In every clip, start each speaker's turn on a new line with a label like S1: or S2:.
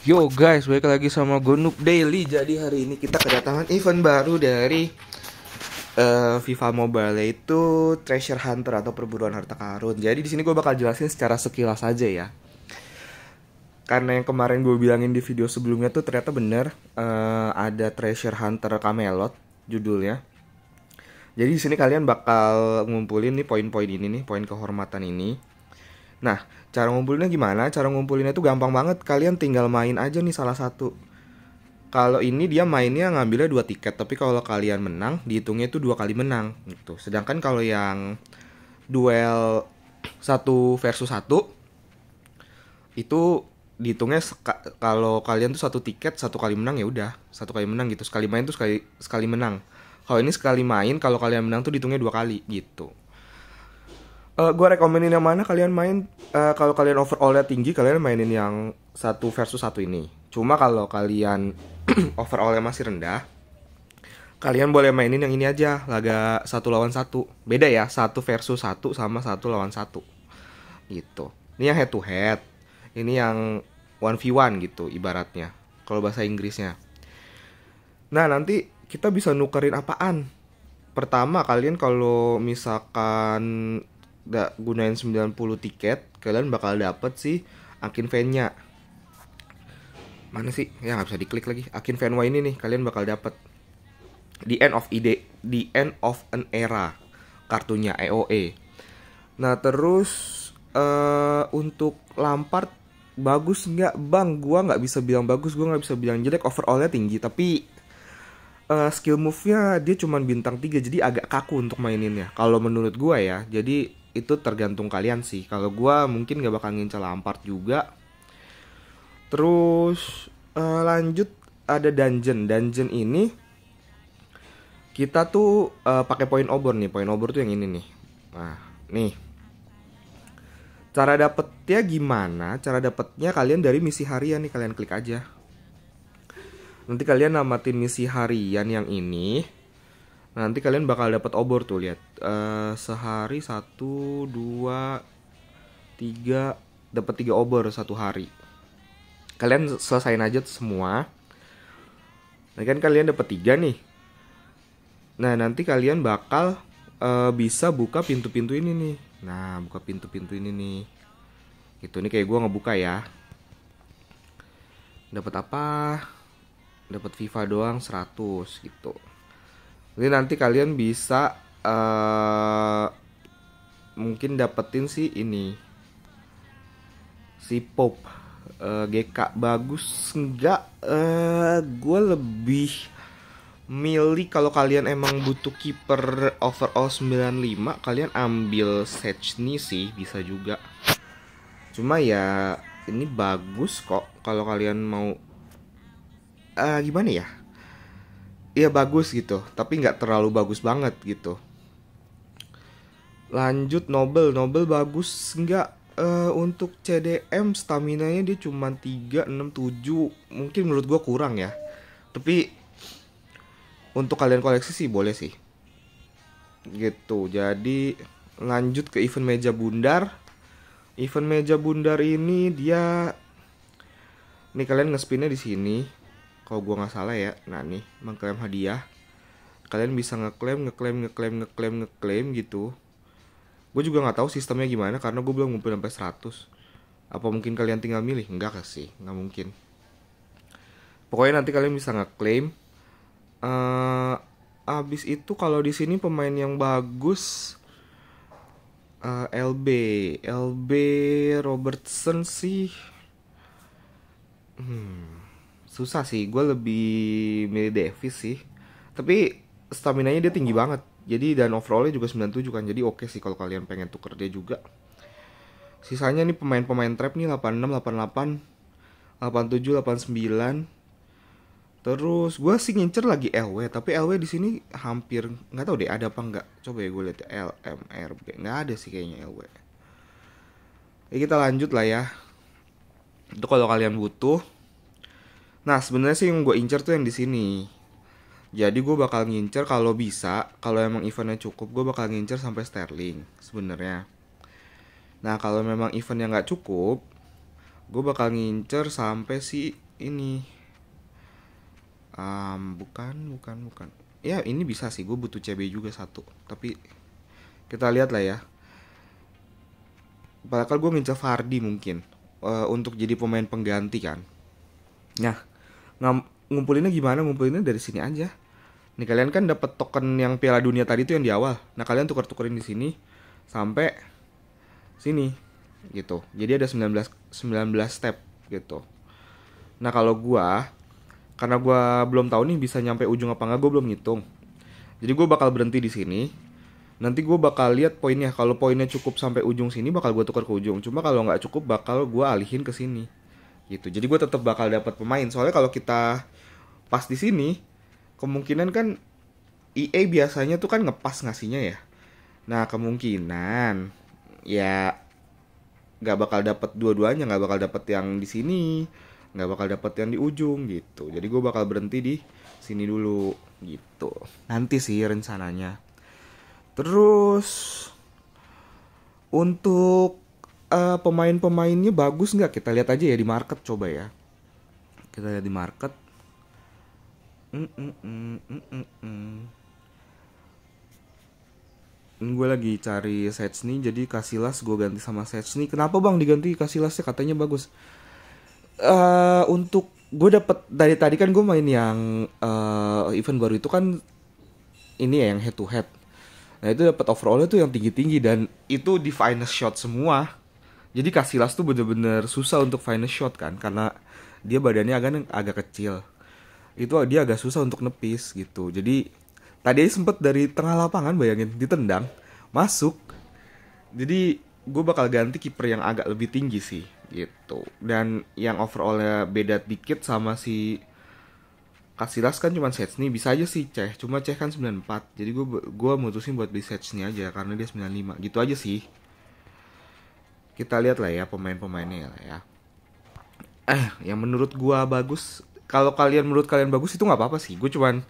S1: Yo guys, balik lagi sama Gonup Daily. Jadi hari ini kita kedatangan event baru dari uh, FIFA Mobile itu Treasure Hunter atau perburuan harta karun. Jadi di sini gue bakal jelasin secara sekilas aja ya. Karena yang kemarin gue bilangin di video sebelumnya tuh ternyata bener uh, ada Treasure Hunter Camelot judulnya. Jadi di sini kalian bakal ngumpulin nih poin-poin ini nih, poin kehormatan ini Nah, cara ngumpulinnya gimana? Cara ngumpulinnya itu gampang banget. Kalian tinggal main aja nih salah satu. Kalau ini dia mainnya ngambilnya dua tiket, tapi kalau kalian menang dihitungnya itu dua kali menang gitu. Sedangkan kalau yang duel satu versus satu itu dihitungnya kalau kalian tuh satu tiket satu kali menang ya udah satu kali menang gitu sekali main tuh sekali sekali menang kalau ini sekali main kalau kalian menang tuh dihitungnya dua kali gitu uh, eh, gue rekomenin yang mana kalian main uh, kalau kalian overallnya tinggi kalian mainin yang satu versus satu ini cuma kalau kalian overallnya masih rendah kalian boleh mainin yang ini aja laga satu lawan satu beda ya satu versus satu sama satu lawan satu gitu ini yang head to head ini yang one v one gitu ibaratnya kalau bahasa Inggrisnya nah nanti kita bisa nukerin apaan pertama kalian kalau misalkan nggak gunain 90 tiket kalian bakal dapet sih Akin fan-nya mana sih ya nggak bisa diklik lagi Akin fan ini nih kalian bakal dapet di end of ide di end of an era kartunya EOE e. nah terus uh, untuk Lampard bagus nggak bang gua nggak bisa bilang bagus gua nggak bisa bilang jelek overallnya tinggi tapi uh, skill move-nya dia cuman bintang 3 jadi agak kaku untuk maininnya kalau menurut gua ya jadi itu tergantung kalian sih kalau gue mungkin gak bakal ngincer Lampard juga terus uh, lanjut ada dungeon dungeon ini kita tuh uh, pakai poin obor nih poin obor tuh yang ini nih nah nih cara dapetnya gimana cara dapetnya kalian dari misi harian nih kalian klik aja nanti kalian namatin misi harian yang ini Nah, nanti kalian bakal dapat obor tuh lihat. Uh, sehari satu dua tiga dapat tiga obor satu hari. Kalian selesain aja semua. Nah, kan kalian dapat tiga nih. Nah, nanti kalian bakal uh, bisa buka pintu-pintu ini nih. Nah, buka pintu-pintu ini nih. Itu nih kayak gua ngebuka ya. Dapat apa? Dapat FIFA doang 100 gitu. Ini nanti kalian bisa uh, mungkin dapetin si ini si pop uh, eh, GK bagus enggak uh, eh, gue lebih milih kalau kalian emang butuh kiper overall 95 kalian ambil Sechny sih bisa juga cuma ya ini bagus kok kalau kalian mau uh, gimana ya ya bagus gitu tapi nggak terlalu bagus banget gitu lanjut Nobel Nobel bagus nggak uh, untuk CDM stamina nya dia cuma 3, 6, 7 mungkin menurut gue kurang ya tapi untuk kalian koleksi sih boleh sih gitu jadi lanjut ke event meja bundar event meja bundar ini dia nih kalian ngespinnya di sini kalau gue nggak salah ya nah nih mengklaim hadiah kalian bisa ngeklaim ngeklaim ngeklaim ngeklaim ngeklaim gitu gue juga nggak tahu sistemnya gimana karena gue belum ngumpul sampai 100 apa mungkin kalian tinggal milih enggak sih nggak mungkin pokoknya nanti kalian bisa ngeklaim uh, abis itu kalau di sini pemain yang bagus uh, eh, LB LB Robertson sih hmm susah sih gue lebih milih Davis sih tapi stamina nya dia tinggi banget jadi dan overallnya juga 97 kan jadi oke okay sih kalau kalian pengen tuker dia juga sisanya nih pemain-pemain trap nih 86 88 87 89 terus gue sih ngincer lagi LW tapi LW di sini hampir nggak tahu deh ada apa nggak coba ya gue lihat ya, LMRB nggak ada sih kayaknya LW ya kita lanjut lah ya itu kalau kalian butuh Nah sebenarnya sih yang gue incer tuh yang di sini. Jadi gue bakal ngincer kalau bisa, kalau emang eventnya cukup, gue bakal ngincer sampai Sterling sebenarnya. Nah kalau memang eventnya nggak cukup, gue bakal ngincer sampai si ini. Um, bukan, bukan, bukan. Ya ini bisa sih, gue butuh CB juga satu. Tapi kita lihat lah ya. Padahal gue ngincer Fardi mungkin uh, untuk jadi pemain pengganti kan. Nah, ngumpulinnya gimana ngumpulinnya dari sini aja nih kalian kan dapat token yang Piala Dunia tadi tuh yang di awal nah kalian tukar tukerin di sini sampai sini gitu jadi ada 19 19 step gitu nah kalau gua karena gua belum tahu nih bisa nyampe ujung apa nggak gua belum ngitung jadi gua bakal berhenti di sini nanti gua bakal lihat poinnya kalau poinnya cukup sampai ujung sini bakal gua tukar ke ujung cuma kalau nggak cukup bakal gua alihin ke sini gitu jadi gue tetap bakal dapat pemain soalnya kalau kita pas di sini kemungkinan kan EA biasanya tuh kan ngepas ngasihnya ya nah kemungkinan ya nggak bakal dapat dua-duanya nggak bakal dapat yang di sini nggak bakal dapat yang di ujung gitu jadi gue bakal berhenti di sini dulu gitu nanti sih rencananya terus untuk uh, pemain-pemainnya bagus nggak kita lihat aja ya di market coba ya kita lihat di market mm, mm, mm, mm gue lagi cari sets nih jadi Kasilas gue ganti sama sets nih kenapa bang diganti Kasilasnya katanya bagus uh, untuk gue dapet dari tadi kan gue main yang uh, event baru itu kan ini ya yang head to head nah itu dapat overallnya tuh yang tinggi tinggi dan itu di finest shot semua jadi Casillas tuh bener-bener susah untuk final shot kan karena dia badannya agak agak kecil. Itu dia agak susah untuk nepis gitu. Jadi tadi sempet dari tengah lapangan bayangin ditendang masuk. Jadi gue bakal ganti kiper yang agak lebih tinggi sih gitu. Dan yang overallnya beda dikit sama si Casillas kan cuma nih bisa aja sih Ceh cuma Ceh kan 94 jadi gue gue mutusin buat beli Setsni aja karena dia 95 gitu aja sih kita lihat lah ya pemain-pemainnya lah ya eh yang menurut gua bagus kalau kalian menurut kalian bagus itu nggak apa-apa sih gue cuman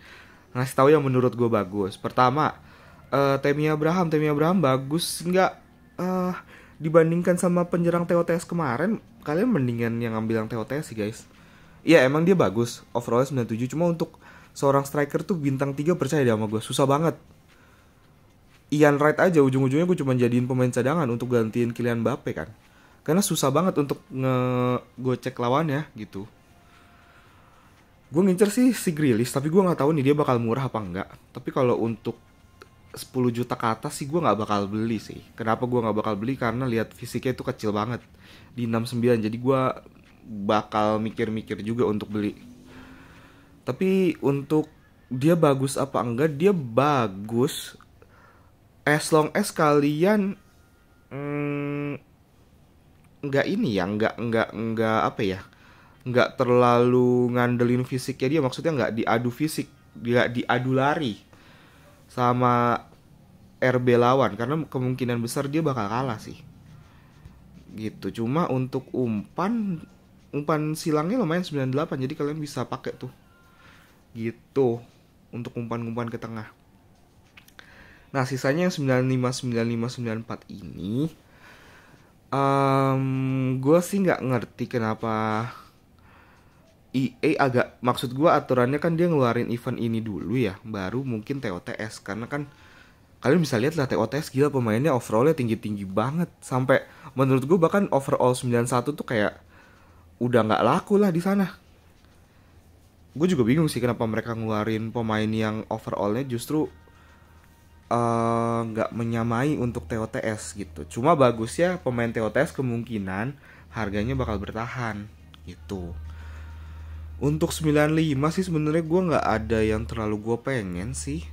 S1: ngasih tahu yang menurut gua bagus pertama uh, eh, Temi Abraham Temi Abraham bagus nggak uh, dibandingkan sama penyerang TOTS kemarin kalian mendingan yang ngambil yang TOTS sih guys Iya emang dia bagus overall 97 cuma untuk seorang striker tuh bintang 3 percaya dia sama gue susah banget Ian Wright aja ujung-ujungnya gue cuma jadiin pemain cadangan untuk gantiin Kylian Mbappe kan karena susah banget untuk ngegocek lawannya gitu gue ngincer sih si Grilis tapi gue nggak tahu nih dia bakal murah apa enggak tapi kalau untuk 10 juta ke atas sih gue nggak bakal beli sih kenapa gue nggak bakal beli karena lihat fisiknya itu kecil banget di 69 jadi gue bakal mikir-mikir juga untuk beli tapi untuk dia bagus apa enggak dia bagus as long as kalian mm, nggak mm, ini ya nggak nggak nggak apa ya nggak terlalu ngandelin fisiknya dia maksudnya nggak diadu fisik nggak diadu lari sama RB lawan karena kemungkinan besar dia bakal kalah sih gitu cuma untuk umpan umpan silangnya lumayan 98 jadi kalian bisa pakai tuh gitu untuk umpan-umpan ke tengah Nah, sisanya yang 95 95 94 ini um, gue sih nggak ngerti kenapa EA agak maksud gue aturannya kan dia ngeluarin event ini dulu ya baru mungkin TOTS karena kan kalian bisa lihat lah TOTS gila pemainnya overallnya tinggi tinggi banget sampai menurut gue bahkan overall 91 tuh kayak udah nggak laku lah di sana gue juga bingung sih kenapa mereka ngeluarin pemain yang overallnya justru Eh, nggak uh, menyamai untuk TOTS gitu. Cuma bagus ya pemain TOTS kemungkinan harganya bakal bertahan gitu. Untuk 95 sih sebenarnya gue nggak ada yang terlalu gue pengen sih.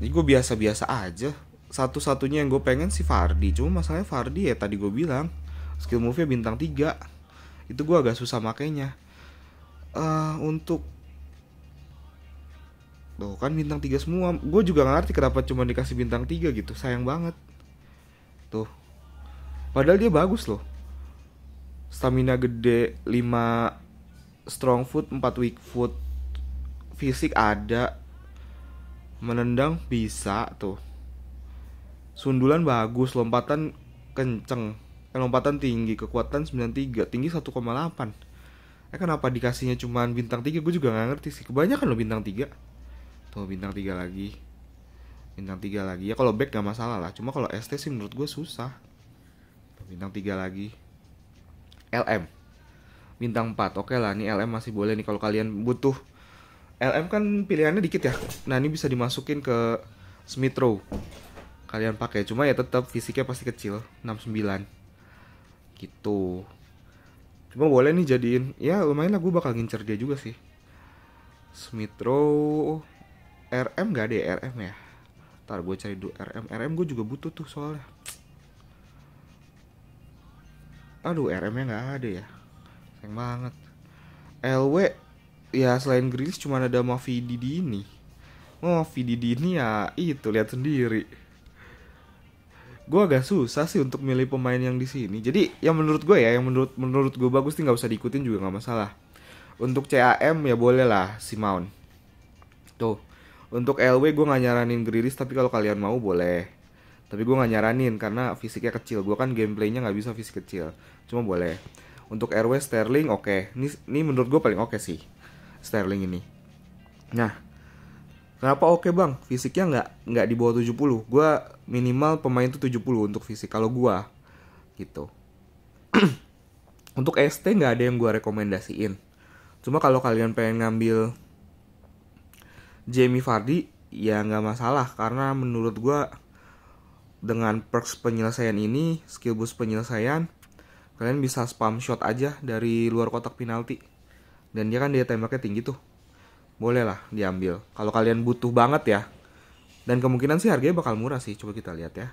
S1: Jadi gue biasa-biasa aja. Satu-satunya yang gue pengen sih Fardi. Cuma masalahnya Fardi ya tadi gue bilang skill move-nya bintang 3. Itu gue agak susah makainya. Uh, untuk Tuh kan bintang 3 semua. Gue juga gak ngerti kenapa cuma dikasih bintang 3 gitu. Sayang banget. Tuh. Padahal dia bagus loh. Stamina gede, 5 strong foot, 4 weak foot. Fisik ada. Menendang bisa tuh. Sundulan bagus, lompatan kenceng. Eh, lompatan tinggi, kekuatan 93, tinggi 1,8. Eh kenapa dikasihnya cuman bintang 3? Gue juga gak ngerti sih. Kebanyakan loh bintang 3. Tuh bintang tiga lagi. Bintang tiga lagi. Ya kalau back gak masalah lah. Cuma kalau ST sih menurut gue susah. Tuh, bintang tiga lagi. LM. Bintang 4. Oke lah, ini LM masih boleh nih kalau kalian butuh. LM kan pilihannya dikit ya. Nah, ini bisa dimasukin ke Smith Row. Kalian pakai. Cuma ya tetap fisiknya pasti kecil, 69. Gitu. Cuma boleh nih jadiin. Ya, lumayan lah gue bakal ngincer dia juga sih. Smith Row RM gak ada ya RM ya ntar gue cari dulu RM RM gue juga butuh tuh soalnya aduh RM nya gak ada ya sayang banget LW ya selain Grilis cuma ada Mavi Didi ini Mavi Didi ini ya itu lihat sendiri gue agak susah sih untuk milih pemain yang di sini jadi yang menurut gue ya yang menurut menurut gue bagus sih nggak usah diikutin juga gak masalah untuk CAM ya boleh lah si Mount tuh untuk LW gue gak nyaranin Grilis tapi kalau kalian mau boleh. Tapi gue gak nyaranin karena fisiknya kecil. Gue kan gameplaynya nggak bisa fisik kecil. Cuma boleh. Untuk RW Sterling oke. Okay. Ini, ini menurut gue paling oke okay sih. Sterling ini. Nah, Kenapa oke okay bang? Fisiknya nggak nggak di bawah 70. Gue minimal pemain tuh 70 untuk fisik. Kalau gue, gitu. untuk ST nggak ada yang gue rekomendasiin. Cuma kalau kalian pengen ngambil Jamie Vardy ya nggak masalah karena menurut gue dengan perks penyelesaian ini skill boost penyelesaian kalian bisa spam shot aja dari luar kotak penalti dan dia kan dia tembaknya tinggi tuh boleh lah diambil kalau kalian butuh banget ya dan kemungkinan sih harganya bakal murah sih coba kita lihat ya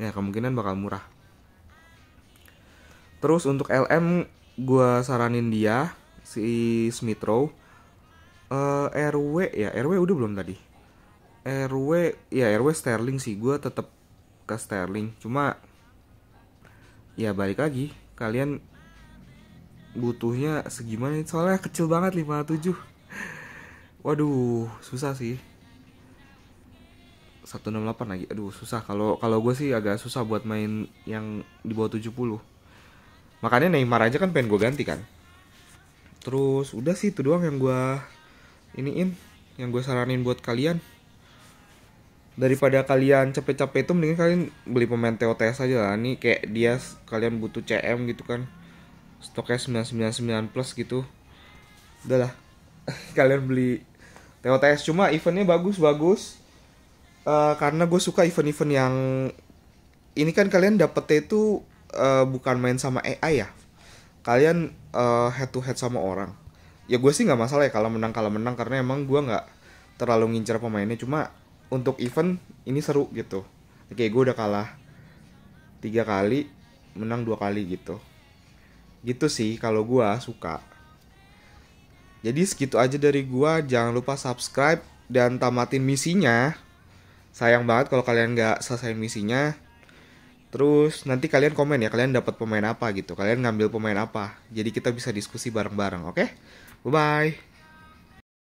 S1: ya kemungkinan bakal murah terus untuk LM gue saranin dia si Smith Rowe uh, eh, RW ya RW udah belum tadi RW ya RW Sterling sih gue tetap ke Sterling cuma ya balik lagi kalian butuhnya segimana soalnya kecil banget 57 waduh susah sih 168 lagi aduh susah kalau kalau gue sih agak susah buat main yang di bawah 70 makanya Neymar aja kan pengen gue ganti kan terus udah sih itu doang yang gue ini in yang gue saranin buat kalian daripada kalian capek-capek itu mending kalian beli pemain TOTS aja lah ini kayak dia kalian butuh CM gitu kan stoknya 999 plus gitu udah lah kalian beli TOTS cuma eventnya bagus-bagus uh, eh, karena gue suka event-event yang ini kan kalian dapetnya itu uh, bukan main sama AI ya kalian uh, head to head sama orang ya gue sih nggak masalah ya kalau menang kalau menang karena emang gue nggak terlalu ngincer pemainnya cuma untuk event ini seru gitu oke gue udah kalah tiga kali menang dua kali gitu gitu sih kalau gue suka jadi segitu aja dari gue jangan lupa subscribe dan tamatin misinya sayang banget kalau kalian nggak selesai misinya Terus nanti kalian komen ya, kalian dapat pemain apa gitu, kalian ngambil pemain apa. Jadi kita bisa diskusi bareng-bareng, oke? okay? 拜拜。